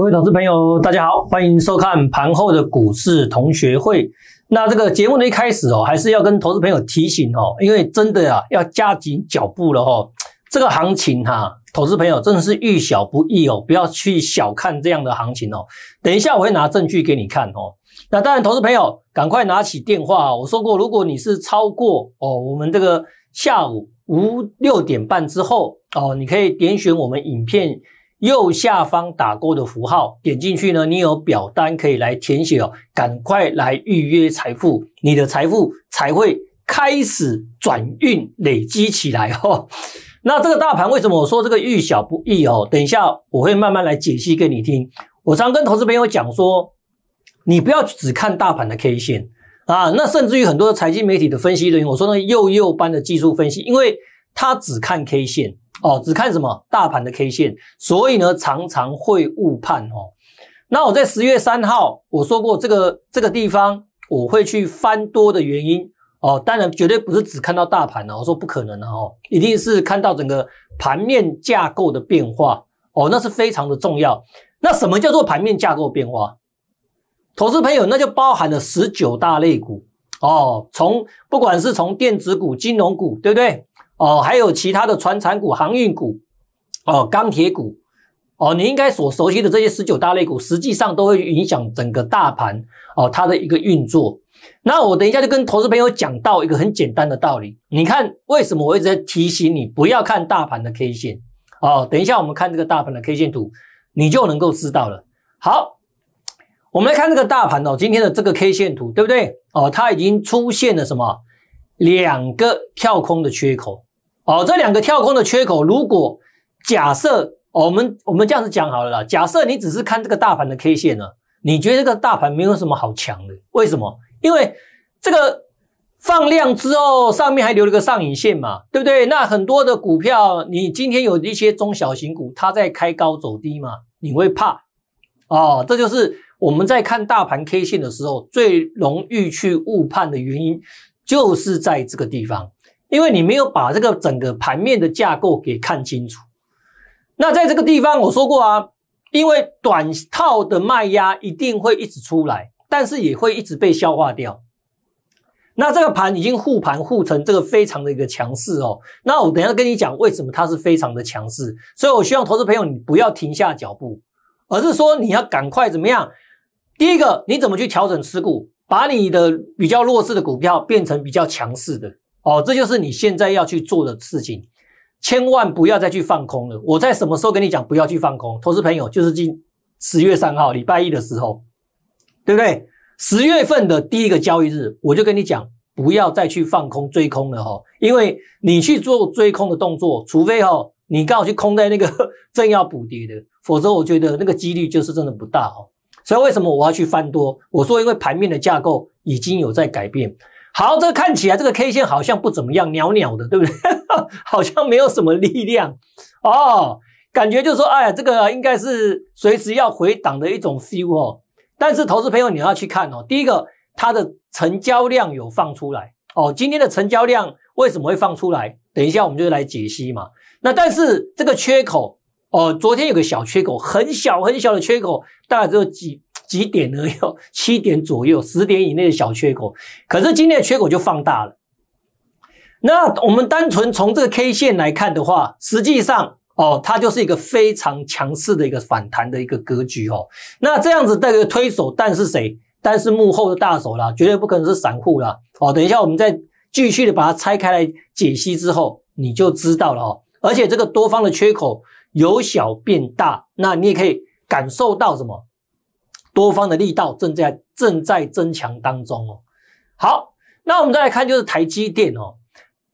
各位投资朋友，大家好，欢迎收看盘后的股市同学会。那这个节目的一开始哦，还是要跟投资朋友提醒哦，因为真的呀，要加紧脚步了哦。这个行情哈，投资朋友真的是遇小不易哦，不要去小看这样的行情哦。等一下我会拿证据给你看哦。那当然，投资朋友赶快拿起电话。我说过，如果你是超过哦，我们这个下午五六点半之后哦，你可以点选我们影片。右下方打勾的符号，点进去呢，你有表单可以来填写哦，赶快来预约财富，你的财富才会开始转运累积起来哈。那这个大盘为什么我说这个遇小不易哦？等一下我会慢慢来解析给你听。我常跟投资朋友讲说，你不要只看大盘的 K 线啊，那甚至于很多财经媒体的分析人员，我说那幼幼班的技术分析，因为他只看 K 线。哦，只看什么大盘的 K 线，所以呢常常会误判哦。那我在十月三号我说过这个这个地方我会去翻多的原因哦，当然绝对不是只看到大盘了，我说不可能的哦，一定是看到整个盘面架构的变化哦，那是非常的重要。那什么叫做盘面架构变化？投资朋友，那就包含了十九大类股哦，从不管是从电子股、金融股，对不对？哦，还有其他的船产股、航运股，哦，钢铁股，哦，你应该所熟悉的这些十九大类股，实际上都会影响整个大盘哦，它的一个运作。那我等一下就跟投资朋友讲到一个很简单的道理，你看为什么我一直在提醒你不要看大盘的 K 线？哦，等一下我们看这个大盘的 K 线图，你就能够知道了。好，我们来看这个大盘哦，今天的这个 K 线图对不对？哦，它已经出现了什么两个跳空的缺口？好，这两个跳空的缺口，如果假设我们我们这样子讲好了啦，假设你只是看这个大盘的 K 线呢，你觉得这个大盘没有什么好强的？为什么？因为这个放量之后，上面还留了个上影线嘛，对不对？那很多的股票，你今天有一些中小型股，它在开高走低嘛，你会怕哦，这就是我们在看大盘 K 线的时候最容易去误判的原因，就是在这个地方。因为你没有把这个整个盘面的架构给看清楚，那在这个地方我说过啊，因为短套的卖压一定会一直出来，但是也会一直被消化掉。那这个盘已经护盘护成这个非常的一个强势哦。那我等下跟你讲为什么它是非常的强势，所以我希望投资朋友你不要停下脚步，而是说你要赶快怎么样？第一个你怎么去调整持股，把你的比较弱势的股票变成比较强势的。哦，这就是你现在要去做的事情，千万不要再去放空了。我在什么时候跟你讲不要去放空？投资朋友就是今十月三号礼拜一的时候，对不对？十月份的第一个交易日，我就跟你讲不要再去放空追空了哈，因为你去做追空的动作，除非哈你刚好去空在那个 正要补跌的，否则我觉得那个几率就是真的不大哦。所以为什么我要去翻多？我说因为盘面的架构已经有在改变。好，这个看起来这个 K 线好像不怎么样，袅袅的，对不对？好像没有什么力量哦，感觉就是说，哎呀，这个应该是随时要回档的一种 feel 哦。但是，投资朋友你要去看哦，第一个，它的成交量有放出来哦。今天的成交量为什么会放出来？等一下我们就来解析嘛。那但是这个缺口哦，昨天有个小缺口，很小很小的缺口，大概只有几。几点左右？七点左右，十点以内的小缺口，可是今天的缺口就放大了。那我们单纯从这个 K 线来看的话，实际上哦，它就是一个非常强势的一个反弹的一个格局哦。那这样子的一个推手，但是谁？但是幕后的大手啦，绝对不可能是散户啦。哦。等一下，我们再继续的把它拆开来解析之后，你就知道了哦。而且这个多方的缺口由小变大，那你也可以感受到什么？多方的力道正在正在增强当中哦。好，那我们再来看，就是台积电哦。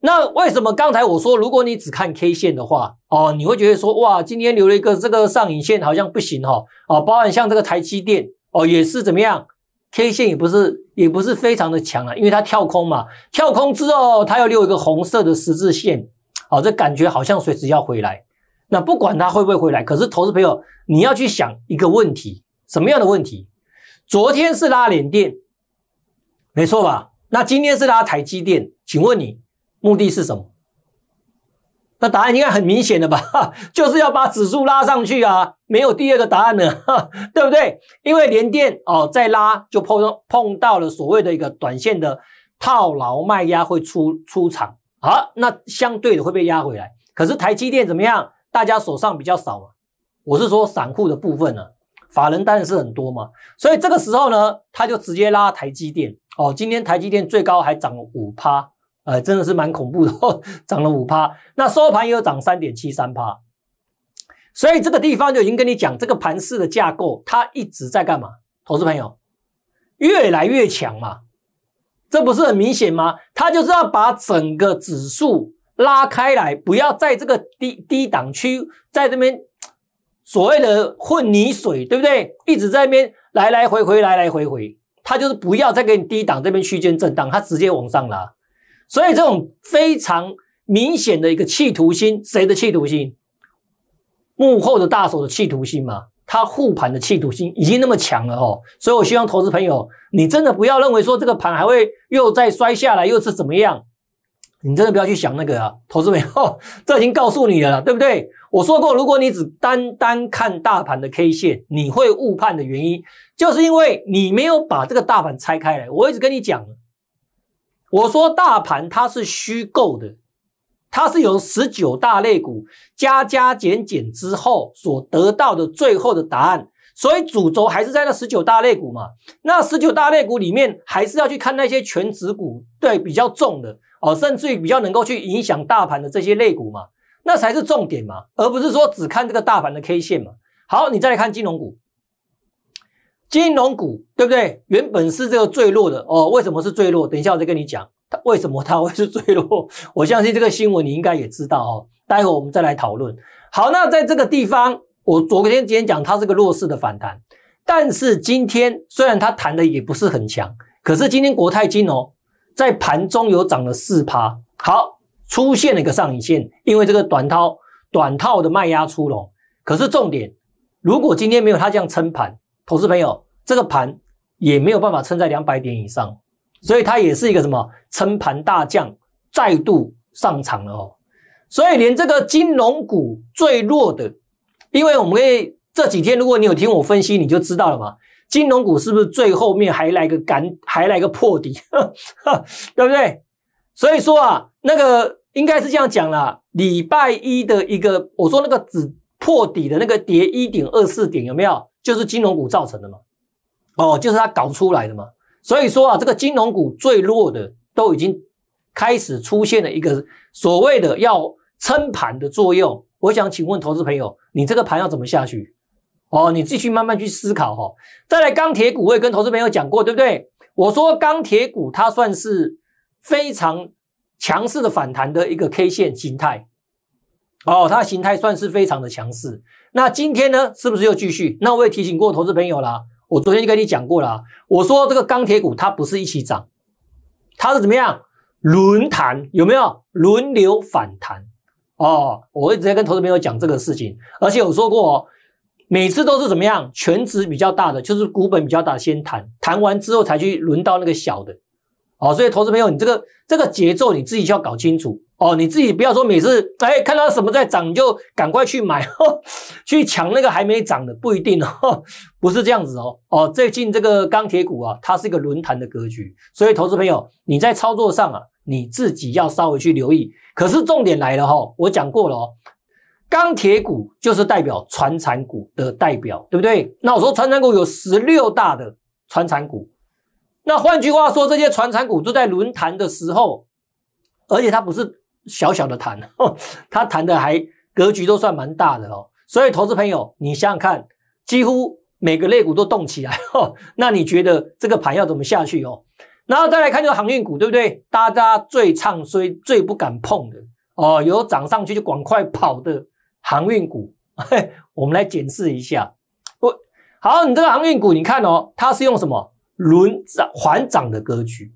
那为什么刚才我说，如果你只看 K 线的话哦，你会觉得说哇，今天留了一个这个上影线好像不行哈啊。包含像这个台积电哦，也是怎么样，K 线也不是也不是非常的强啊，因为它跳空嘛，跳空之后它要留一个红色的十字线，哦，这感觉好像随时要回来。那不管它会不会回来，可是投资朋友你要去想一个问题。什么样的问题？昨天是拉联电，没错吧？那今天是拉台积电，请问你目的是什么？那答案应该很明显的吧？就是要把指数拉上去啊，没有第二个答案呢，对不对？因为联电哦，再拉就碰到碰到了所谓的一个短线的套牢卖压会出出场，好，那相对的会被压回来。可是台积电怎么样？大家手上比较少嘛，我是说散户的部分呢。法人当然是很多嘛，所以这个时候呢，他就直接拉台积电哦。今天台积电最高还涨了五趴，呃，真的是蛮恐怖的，涨了五趴。那收盘也有涨三点七三趴。所以这个地方就已经跟你讲，这个盘式的架构，它一直在干嘛，投资朋友？越来越强嘛，这不是很明显吗？它就是要把整个指数拉开来，不要在这个低低档区，在这边。所谓的混泥水，对不对？一直在那边来来回回，来来回回，他就是不要再给你低档这边区间震荡，它直接往上拉。所以这种非常明显的一个企图心，谁的企图心？幕后的大手的企图心嘛？他护盘的企图心已经那么强了哦。所以我希望投资朋友，你真的不要认为说这个盘还会又再摔下来，又是怎么样？你真的不要去想那个啊，投资没有，这已经告诉你了，对不对？我说过，如果你只单单看大盘的 K 线，你会误判的原因，就是因为你没有把这个大盘拆开来。我一直跟你讲，我说大盘它是虚构的，它是由十九大类股加加减减之后所得到的最后的答案。所以主轴还是在那十九大类股嘛，那十九大类股里面还是要去看那些全指股，对比较重的。哦，甚至于比较能够去影响大盘的这些类股嘛，那才是重点嘛，而不是说只看这个大盘的 K 线嘛。好，你再来看金融股，金融股对不对？原本是这个最弱的哦，为什么是最弱？等一下我再跟你讲，它为什么它会是最弱。我相信这个新闻你应该也知道哦，待会我们再来讨论。好，那在这个地方，我昨天今天讲它是个弱势的反弹，但是今天虽然它弹的也不是很强，可是今天国泰金哦。在盘中有涨了四趴，好出现了一个上影线，因为这个短套短套的卖压出笼。可是重点，如果今天没有他这样撑盘，投资朋友这个盘也没有办法撑在两百点以上，所以他也是一个什么撑盘大将，再度上场了哦。所以连这个金融股最弱的，因为我们可以这几天，如果你有听我分析，你就知道了嘛。金融股是不是最后面还来个赶，还来个破底，对不对？所以说啊，那个应该是这样讲啦，礼拜一的一个，我说那个只破底的那个跌一点二四点，有没有？就是金融股造成的嘛？哦，就是它搞出来的嘛。所以说啊，这个金融股最弱的都已经开始出现了一个所谓的要撑盘的作用。我想请问投资朋友，你这个盘要怎么下去？哦，你继续慢慢去思考哈。再来钢铁股，我也跟投资朋友讲过，对不对？我说钢铁股它算是非常强势的反弹的一个 K 线形态。哦，它形态算是非常的强势。那今天呢，是不是又继续？那我也提醒过投资朋友啦，我昨天就跟你讲过啦，我说这个钢铁股它不是一起涨，它是怎么样轮谈？有没有轮流反弹？哦，我一直在跟投资朋友讲这个事情，而且有说过。每次都是怎么样？全值比较大的，就是股本比较大先谈谈完之后才去轮到那个小的，哦，所以投资朋友，你这个这个节奏你自己就要搞清楚哦，你自己不要说每次哎看到什么在涨就赶快去买，去抢那个还没涨的，不一定哦，不是这样子哦，哦，最近这个钢铁股啊，它是一个轮盘的格局，所以投资朋友你在操作上啊，你自己要稍微去留意。可是重点来了哈，我讲过了哦。钢铁股就是代表船产股的代表，对不对？那我说船产股有十六大的船产股，那换句话说，这些船产股都在轮谈的时候，而且它不是小小的谈，它谈的还格局都算蛮大的哦。所以投资朋友，你想想看，几乎每个类股都动起来哦，那你觉得这个盘要怎么下去哦？然后再来看就个航运股，对不对？大家最唱衰、最不敢碰的哦，有涨上去就赶快跑的。航运股，我们来检视一下。不，好，你这个航运股，你看哦，它是用什么轮涨缓涨的格局，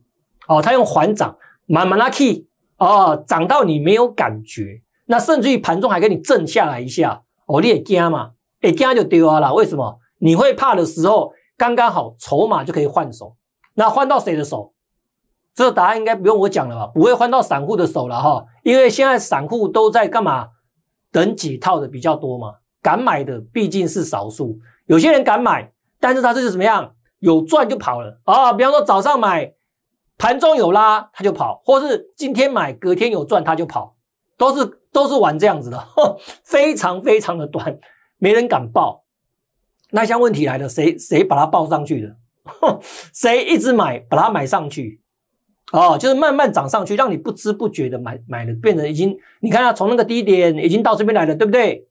哦，它用缓涨，慢慢拉起，哦，涨到你没有感觉，那甚至于盘中还给你震下来一下，哦，你也惊嘛，哎，惊就丢啊了。为什么？你会怕的时候，刚刚好筹码就可以换手，那换到谁的手？这个答案应该不用我讲了吧？不会换到散户的手了哈，因为现在散户都在干嘛？等几套的比较多嘛，敢买的毕竟是少数。有些人敢买，但是他这是怎么样？有赚就跑了啊！比方说早上买，盘中有拉他就跑，或是今天买隔天有赚他就跑，都是都是玩这样子的，非常非常的短，没人敢报。那像问题来了，谁谁把它报上去的？谁一直买把它买上去？哦，就是慢慢涨上去，让你不知不觉的买买了，变成已经，你看啊，从那个低点已经到这边来了，对不对？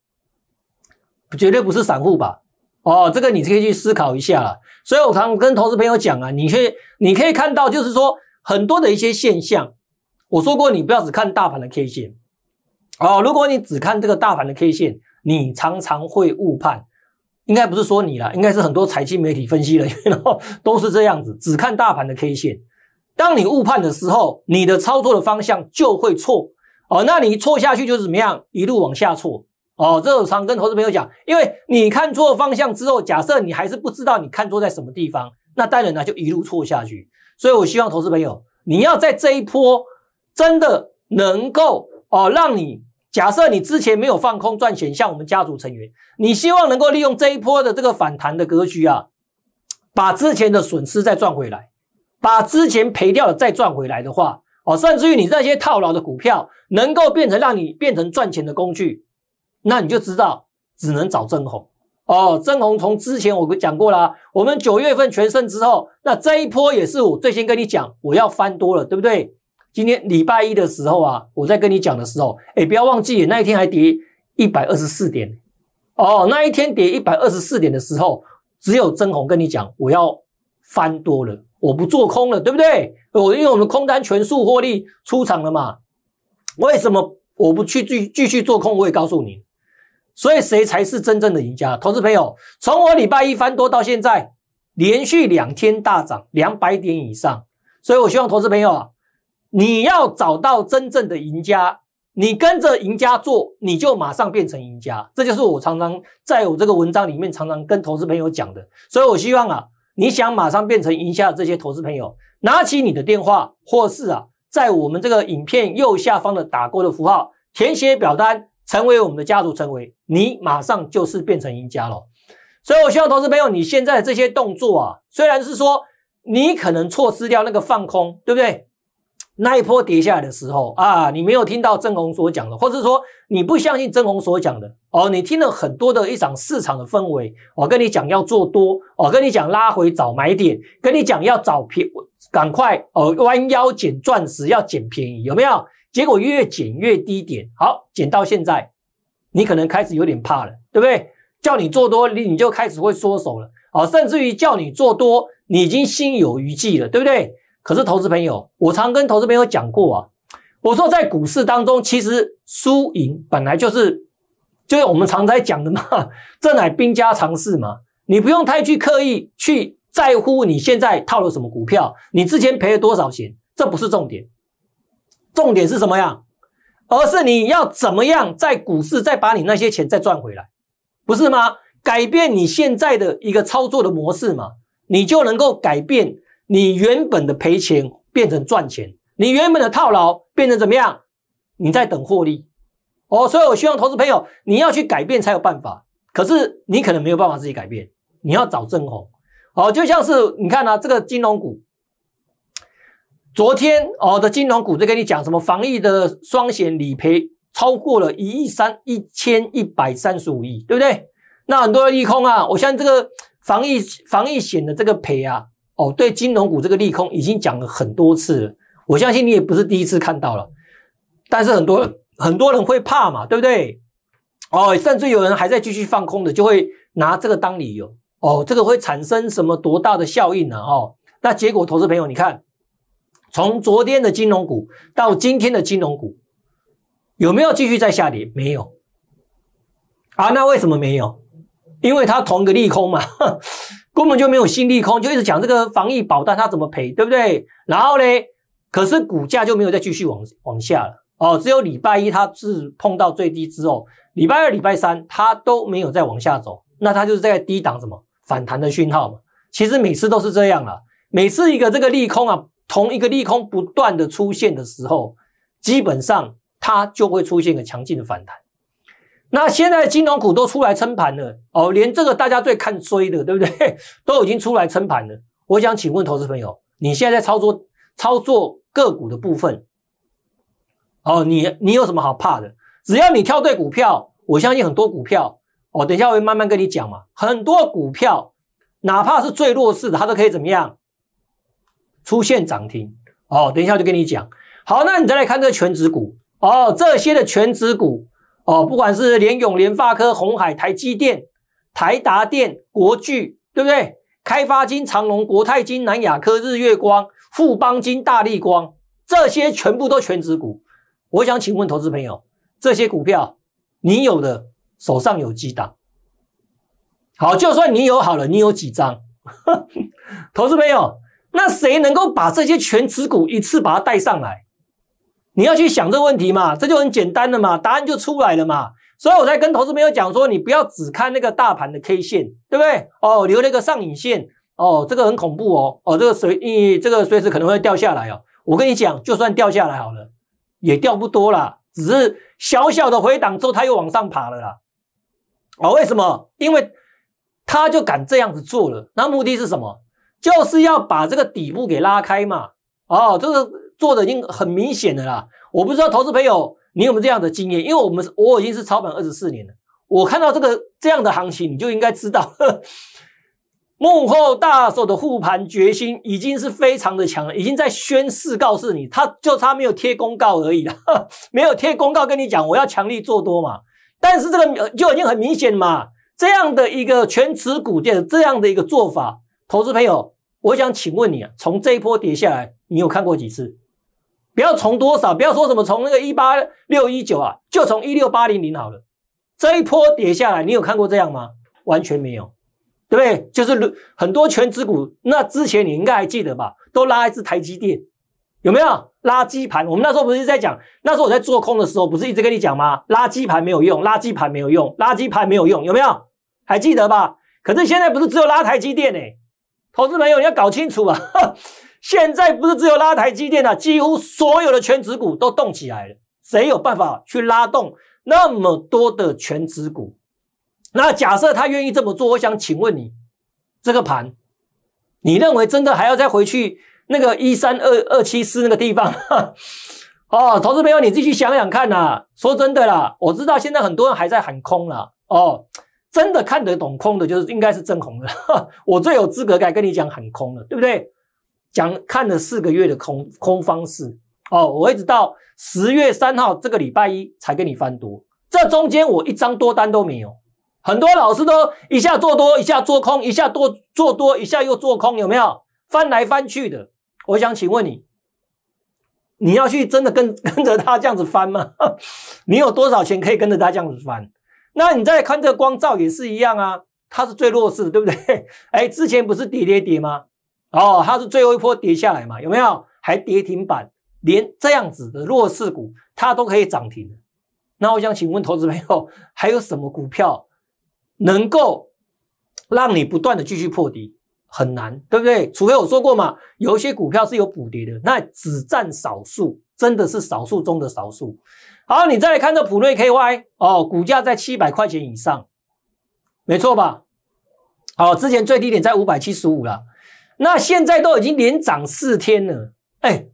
绝对不是散户吧？哦，这个你可以去思考一下了。所以我常跟投资朋友讲啊，你可以你可以看到，就是说很多的一些现象。我说过，你不要只看大盘的 K 线。哦，如果你只看这个大盘的 K 线，你常常会误判。应该不是说你了，应该是很多财经媒体分析了，然都是这样子，只看大盘的 K 线。当你误判的时候，你的操作的方向就会错哦。那你错下去就是怎么样，一路往下错哦。这我常跟投资朋友讲，因为你看错方向之后，假设你还是不知道你看错在什么地方，那当然呢就一路错下去。所以我希望投资朋友，你要在这一波真的能够哦，让你假设你之前没有放空赚钱，像我们家族成员，你希望能够利用这一波的这个反弹的格局啊，把之前的损失再赚回来。把之前赔掉了再赚回来的话，哦，甚至于你这些套牢的股票能够变成让你变成赚钱的工具，那你就知道只能找增红哦。增红从之前我讲过啦，我们九月份全胜之后，那这一波也是我最先跟你讲我要翻多了，对不对？今天礼拜一的时候啊，我在跟你讲的时候，哎，不要忘记那一天还跌一百二十四点哦。那一天跌一百二十四点的时候，只有增红跟你讲我要翻多了。我不做空了，对不对？我因为我们空单全数获利出场了嘛？为什么我不去继继续做空？我也告诉你，所以谁才是真正的赢家？投资朋友，从我礼拜一翻多到现在，连续两天大涨两百点以上。所以我希望投资朋友啊，你要找到真正的赢家，你跟着赢家做，你就马上变成赢家。这就是我常常在我这个文章里面常常跟投资朋友讲的。所以我希望啊。你想马上变成赢家？这些投资朋友拿起你的电话，或是啊，在我们这个影片右下方的打勾的符号，填写表单，成为我们的家族，成为你马上就是变成赢家了。所以，我希望投资朋友，你现在的这些动作啊，虽然是说你可能错失掉那个放空，对不对？那一波跌下来的时候啊，你没有听到正红所讲的，或者说你不相信正红所讲的哦。你听了很多的一场市场的氛围，我跟你讲要做多，我跟你讲拉回找买点，跟你讲要找便，赶快哦弯腰捡钻石要捡便宜，有没有？结果越捡越低点，好，捡到现在，你可能开始有点怕了，对不对？叫你做多，你你就开始会缩手了，哦，甚至于叫你做多，你已经心有余悸了，对不对？可是投资朋友，我常跟投资朋友讲过啊，我说在股市当中，其实输赢本来就是，就是我们常在讲的嘛，这乃兵家常事嘛。你不用太去刻意去在乎你现在套了什么股票，你之前赔了多少钱，这不是重点。重点是什么呀？而是你要怎么样在股市再把你那些钱再赚回来，不是吗？改变你现在的一个操作的模式嘛，你就能够改变。你原本的赔钱变成赚钱，你原本的套牢变成怎么样？你在等获利，哦，所以我希望投资朋友你要去改变才有办法，可是你可能没有办法自己改变，你要找正红，哦，就像是你看啊，这个金融股，昨天哦的金融股就跟你讲什么防疫的双险理赔超过了一亿三一千一百三十五亿，对不对？那很多人利空啊，我在这个防疫防疫险的这个赔啊。哦，对金融股这个利空已经讲了很多次，了，我相信你也不是第一次看到了。但是很多很多人会怕嘛，对不对？哦，甚至有人还在继续放空的，就会拿这个当理由。哦，这个会产生什么多大的效应呢？哦，那结果，投资朋友，你看，从昨天的金融股到今天的金融股，有没有继续在下跌？没有。啊，那为什么没有？因为它同一个利空嘛。根本就没有新利空，就一直讲这个防疫保单它怎么赔，对不对？然后嘞，可是股价就没有再继续往往下了哦，只有礼拜一它是碰到最低之后，礼拜二、礼拜三它都没有再往下走，那它就是在低挡什么反弹的讯号嘛。其实每次都是这样了，每次一个这个利空啊，同一个利空不断的出现的时候，基本上它就会出现个强劲的反弹。那现在的金融股都出来撑盘了哦，连这个大家最看衰的，对不对？都已经出来撑盘了。我想请问投资朋友，你现在在操作操作个股的部分，哦，你你有什么好怕的？只要你挑对股票，我相信很多股票哦。等一下我会慢慢跟你讲嘛。很多股票，哪怕是最弱势的，它都可以怎么样出现涨停哦。等一下我就跟你讲。好，那你再来看这个全职股哦，这些的全职股。哦，不管是联永、联发科、红海、台积电、台达电、国巨，对不对？开发金、长隆、国泰金、南亚科、日月光、富邦金、大力光，这些全部都全职股。我想请问投资朋友，这些股票你有的手上有几档？好，就算你有好了，你有几张？投资朋友，那谁能够把这些全职股一次把它带上来？你要去想这个问题嘛，这就很简单了嘛，答案就出来了嘛。所以我才跟投资朋友讲说，你不要只看那个大盘的 K 线，对不对？哦，留一个上影线，哦，这个很恐怖哦，哦，这个随意，这个随时可能会掉下来哦。我跟你讲，就算掉下来好了，也掉不多了，只是小小的回档之后，它又往上爬了啦。哦，为什么？因为他就敢这样子做了。那目的是什么？就是要把这个底部给拉开嘛。哦，这个。做的已经很明显的啦，我不知道投资朋友你有没有这样的经验，因为我们我已经是操盘二十四年了，我看到这个这样的行情，你就应该知道呵 幕后大手的护盘决心已经是非常的强了，已经在宣誓告诉你，他就差没有贴公告而已了，没有贴公告跟你讲我要强力做多嘛，但是这个就已经很明显嘛，这样的一个全持股的这样的一个做法，投资朋友，我想请问你啊，从这一波跌下来，你有看过几次？不要从多少，不要说什么从那个一八六一九啊，就从一六八零零好了。这一波跌下来，你有看过这样吗？完全没有，对不对？就是很多全指股，那之前你应该还记得吧？都拉一只台积电，有没有垃圾盘？我们那时候不是在讲，那时候我在做空的时候，不是一直跟你讲吗？垃圾盘没有用，垃圾盘没有用，垃圾盘没有用，有没有？还记得吧？可是现在不是只有拉台积电呢？投资朋友，你要搞清楚啊！现在不是只有拉台积电了，几乎所有的全职股都动起来了。谁有办法去拉动那么多的全职股？那假设他愿意这么做，我想请问你，这个盘，你认为真的还要再回去那个一三二二七四那个地方？哦，投资朋友，你继续想想看呐。说真的啦，我知道现在很多人还在喊空了哦，真的看得懂空的，就是应该是增红了。我最有资格敢跟你讲喊空了，对不对？讲看了四个月的空空方式哦，我一直到十月三号这个礼拜一才跟你翻多，这中间我一张多单都没有，很多老师都一下做多，一下做空，一下多做多，一下又做空，有没有翻来翻去的？我想请问你，你要去真的跟 跟着他这样子翻吗？你有多少钱可以跟着他这样子翻？那你再看这光照也是一样啊，它是最弱势，对不对？哎，之前不是跌跌跌吗？哦，它是最后一波跌下来嘛？有没有还跌停板？连这样子的弱势股，它都可以涨停那我想请问投资朋友，还有什么股票能够让你不断的继续破底？很难，对不对？除非我说过嘛，有一些股票是有补跌的，那只占少数，真的是少数中的少数。好，你再来看这普瑞 KY 哦，股价在七百块钱以上，没错吧？好，之前最低点在五百七十五了。那现在都已经连涨四天了，哎，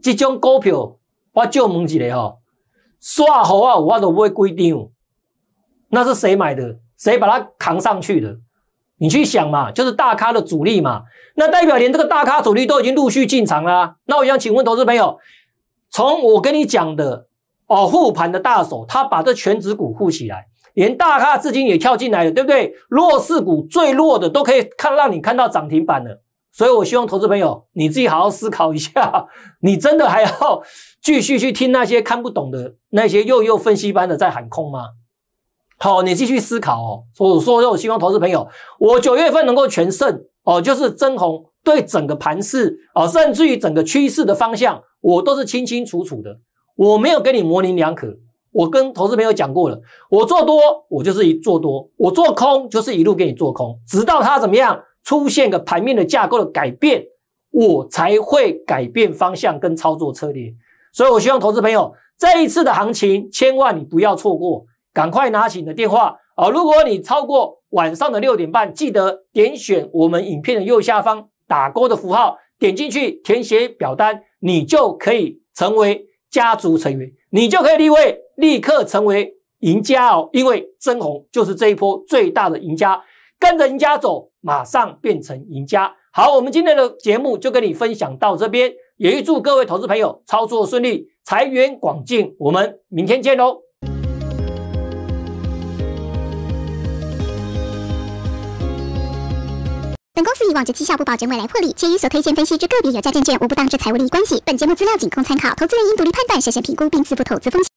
这种股票我专门一个哦，刷好啊，我都不会规掉。那是谁买的？谁把它扛上去的？你去想嘛，就是大咖的主力嘛。那代表连这个大咖主力都已经陆续进场啦。那我想请问投资朋友，从我跟你讲的哦，护盘的大手，他把这全指股护起来，连大咖资金也跳进来了，对不对？弱势股最弱的都可以看，让你看到涨停板了。所以，我希望投资朋友你自己好好思考一下，你真的还要继续去听那些看不懂的那些又又分析般的在喊空吗？好，你继续思考哦。所所以，我希望投资朋友，我九月份能够全胜哦，就是增红对整个盘势哦，甚至于整个趋势的方向，我都是清清楚楚的。我没有跟你模棱两可。我跟投资朋友讲过了，我做多，我就是一做多；我做空，就是一路给你做空，直到它怎么样。出现个盘面的架构的改变，我才会改变方向跟操作策略。所以，我希望投资朋友这一次的行情，千万你不要错过，赶快拿起你的电话啊！如果你超过晚上的六点半，记得点选我们影片的右下方打勾的符号，点进去填写表单，你就可以成为家族成员，你就可以立位立刻成为赢家哦！因为真红就是这一波最大的赢家。跟着人家走，马上变成赢家。好，我们今天的节目就跟你分享到这边，也预祝各位投资朋友操作顺利，财源广进。我们明天见喽。本公司以往之绩效不保证未来获利，且与所推荐分析之个别有价证券无不当之财务利益关系。本节目资料仅供参考，投资人应独立判断，审慎评估，并自负投资风险。